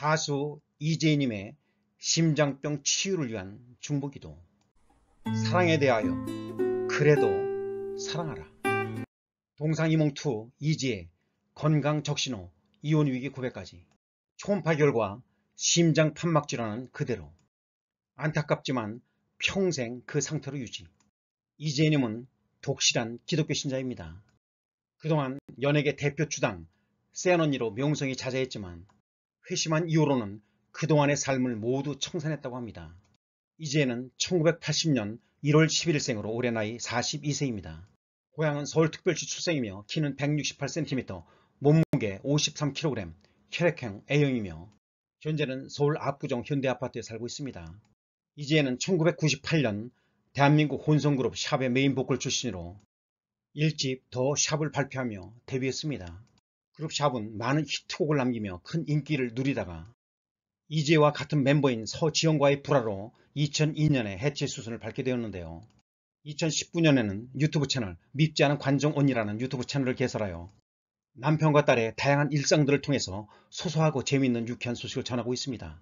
가수 이재희님의 심장병 치유를 위한 중보기도 사랑에 대하여 그래도 사랑하라 동상이몽2 이지혜 건강 적신호 이혼위기 고백까지 초음파 결과 심장 판막질환은 그대로 안타깝지만 평생 그 상태로 유지 이재희님은 독실한 기독교 신자입니다. 그동안 연예계 대표 주당 센언니로 명성이 자자했지만 회심한 이후로는 그동안의 삶을 모두 청산했다고 합니다. 이제는 1980년 1월 11일생으로 올해 나이 42세입니다. 고향은 서울특별시 출생이며 키는 168cm, 몸무게 53kg, 혈액형 A형이며 현재는 서울 압구정 현대아파트에 살고 있습니다. 이제는 1998년 대한민국 혼성그룹 샵의 메인 보컬 출신으로 1집 더 샵을 발표하며 데뷔했습니다. 그룹샵은 많은 히트곡을 남기며 큰 인기를 누리다가 이재와 같은 멤버인 서지영과의 불화로 2002년에 해체 수순을 밟게 되었는데요. 2019년에는 유튜브 채널 밉지 않은 관종언니라는 유튜브 채널을 개설하여 남편과 딸의 다양한 일상들을 통해서 소소하고 재미있는 유쾌한 소식을 전하고 있습니다.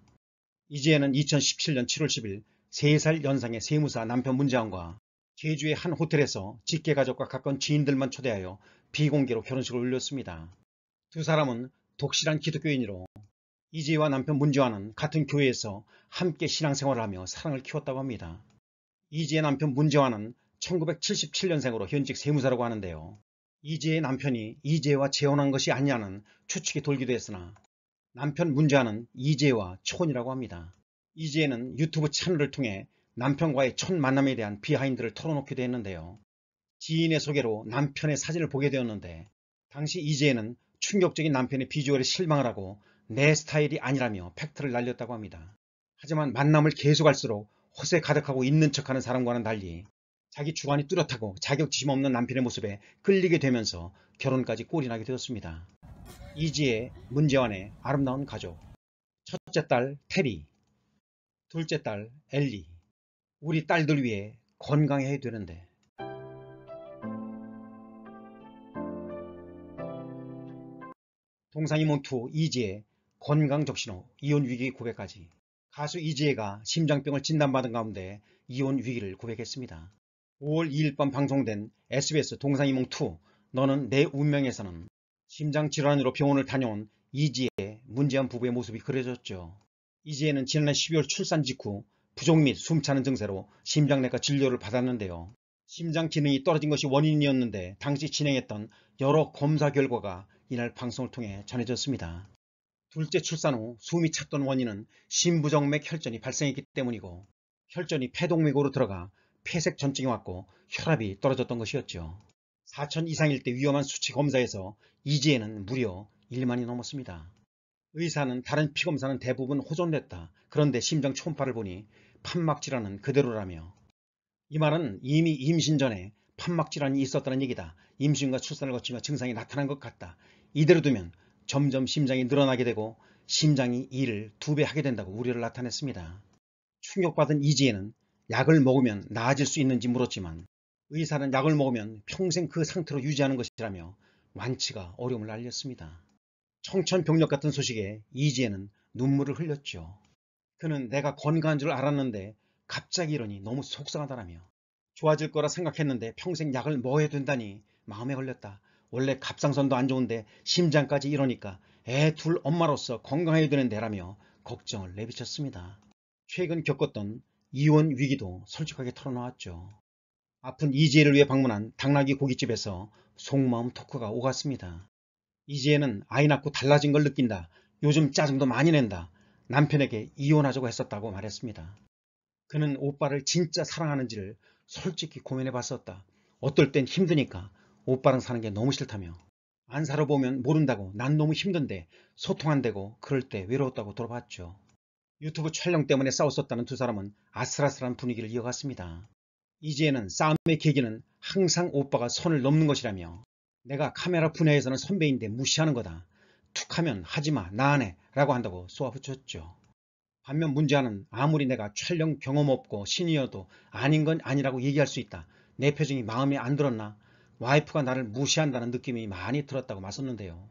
이제는 2017년 7월 10일 3살 연상의 세무사 남편 문재환과 제주의 한 호텔에서 직계 가족과 가까운 지인들만 초대하여 비공개로 결혼식을 올렸습니다. 두 사람은 독실한 기독교인으로 이재희와 남편 문재환은 같은 교회에서 함께 신앙생활을 하며 사랑을 키웠다고 합니다. 이재의 남편 문재환은 1977년생으로 현직 세무사라고 하는데요. 이재의 남편이 이재와 재혼한 것이 아니냐는 추측이 돌기도 했으나 남편 문재환은 이재와 초혼이라고 합니다. 이재는 유튜브 채널을 통해 남편과의 첫 만남에 대한 비하인드를 털어놓기도 했는데요. 지인의 소개로 남편의 사진을 보게 되었는데 당시 이재는 충격적인 남편의 비주얼에 실망을 하고 내 스타일이 아니라며 팩트를 날렸다고 합니다. 하지만 만남을 계속할수록 허세 가득하고 있는 척하는 사람과는 달리 자기 주관이 뚜렷하고 자격지심 없는 남편의 모습에 끌리게 되면서 결혼까지 꼬리 나게 되었습니다. 이지의 문재환의 아름다운 가족 첫째 딸 테리 둘째 딸 엘리 우리 딸들 위해 건강해야 되는데 동상이몽투 이지혜, 건강적신호, 이혼위기 고백까지 가수 이지혜가 심장병을 진단받은 가운데 이혼위기를 고백했습니다. 5월 2일 밤 방송된 SBS 동상이몽2 너는 내 운명에서는 심장질환으로 병원을 다녀온 이지혜, 문제한 부부의 모습이 그려졌죠. 이지혜는 지난해 12월 출산 직후 부종 및 숨차는 증세로 심장내과 진료를 받았는데요. 심장 기능이 떨어진 것이 원인이었는데 당시 진행했던 여러 검사 결과가 이날 방송을 통해 전해졌습니다. 둘째 출산 후 숨이 찼던 원인은 심부정맥 혈전이 발생했기 때문이고 혈전이 폐동맥으로 들어가 폐색 전증이 왔고 혈압이 떨어졌던 것이었죠. 4천 이상일 때 위험한 수치 검사에서 이지혜는 무려 1만이 넘었습니다. 의사는 다른 피검사는 대부분 호전됐다. 그런데 심장 초음파를 보니 판막 질환은 그대로라며 이 말은 이미 임신 전에 판막질환이 있었다는 얘기다. 임신과 출산을 거치며 증상이 나타난 것 같다. 이대로 두면 점점 심장이 늘어나게 되고 심장이 일을 두배 하게 된다고 우려를 나타냈습니다. 충격받은 이지혜는 약을 먹으면 나아질 수 있는지 물었지만 의사는 약을 먹으면 평생 그 상태로 유지하는 것이라며 완치가 어려움을 알렸습니다. 청천벽력 같은 소식에 이지혜는 눈물을 흘렸죠. 그는 내가 건강한 줄 알았는데 갑자기 이러니 너무 속상하다라며 좋아질 거라 생각했는데 평생 약을 뭐해 된다니 마음에 걸렸다. 원래 갑상선도 안 좋은데 심장까지 이러니까 애 둘 엄마로서 건강해야 되는데라며 걱정을 내비쳤습니다. 최근 겪었던 이혼 위기도 솔직하게 털어놓았죠. 아픈 이지혜를 위해 방문한 당나귀 고깃집에서 속마음 토크가 오갔습니다. 이지혜는 아이 낳고 달라진 걸 느낀다. 요즘 짜증도 많이 낸다. 남편에게 이혼하자고 했었다고 말했습니다. 그는 오빠를 진짜 사랑하는지를 솔직히 고민해 봤었다. 어떨 땐 힘드니까 오빠랑 사는 게 너무 싫다며 안 살아보면 모른다고 난 너무 힘든데 소통 안 되고 그럴 때 외로웠다고 돌아봤죠. 유튜브 촬영 때문에 싸웠었다는 두 사람은 아슬아슬한 분위기를 이어갔습니다. 이제는 싸움의 계기는 항상 오빠가 선을 넘는 것이라며 내가 카메라 분야에서는 선배인데 무시하는 거다. 툭하면 하지마 나 안해 라고 한다고 쏘아붙였죠. 반면 문제는 아무리 내가 촬영 경험 없고 신이어도 아닌 건 아니라고 얘기할 수 있다. 내 표정이 마음에 안 들었나? 와이프가 나를 무시한다는 느낌이 많이 들었다고 맞섰는데요.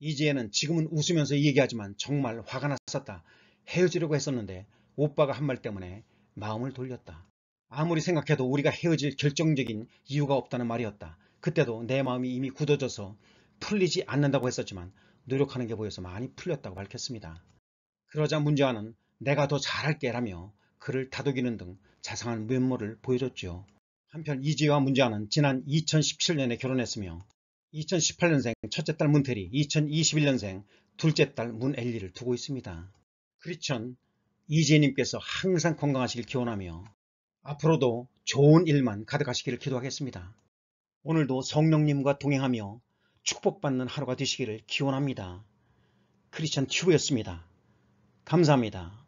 이지혜는 지금은 웃으면서 얘기하지만 정말 화가 났었다. 헤어지려고 했었는데 오빠가 한 말 때문에 마음을 돌렸다. 아무리 생각해도 우리가 헤어질 결정적인 이유가 없다는 말이었다. 그때도 내 마음이 이미 굳어져서 풀리지 않는다고 했었지만 노력하는 게 보여서 많이 풀렸다고 밝혔습니다. 그러자 문재환은 내가 더 잘할게 라며 그를 다독이는 등 자상한 면모를 보여줬지요. 한편 이지혜와 문재환은 지난 2017년에 결혼했으며 2018년생 첫째 딸 문태리, 2021년생 둘째 딸 문엘리를 두고 있습니다. 크리천 이지혜님께서 항상 건강하시길 기원하며 앞으로도 좋은 일만 가득하시기를 기도하겠습니다. 오늘도 성령님과 동행하며 축복받는 하루가 되시기를 기원합니다. 크리스천 튜브였습니다. 감사합니다.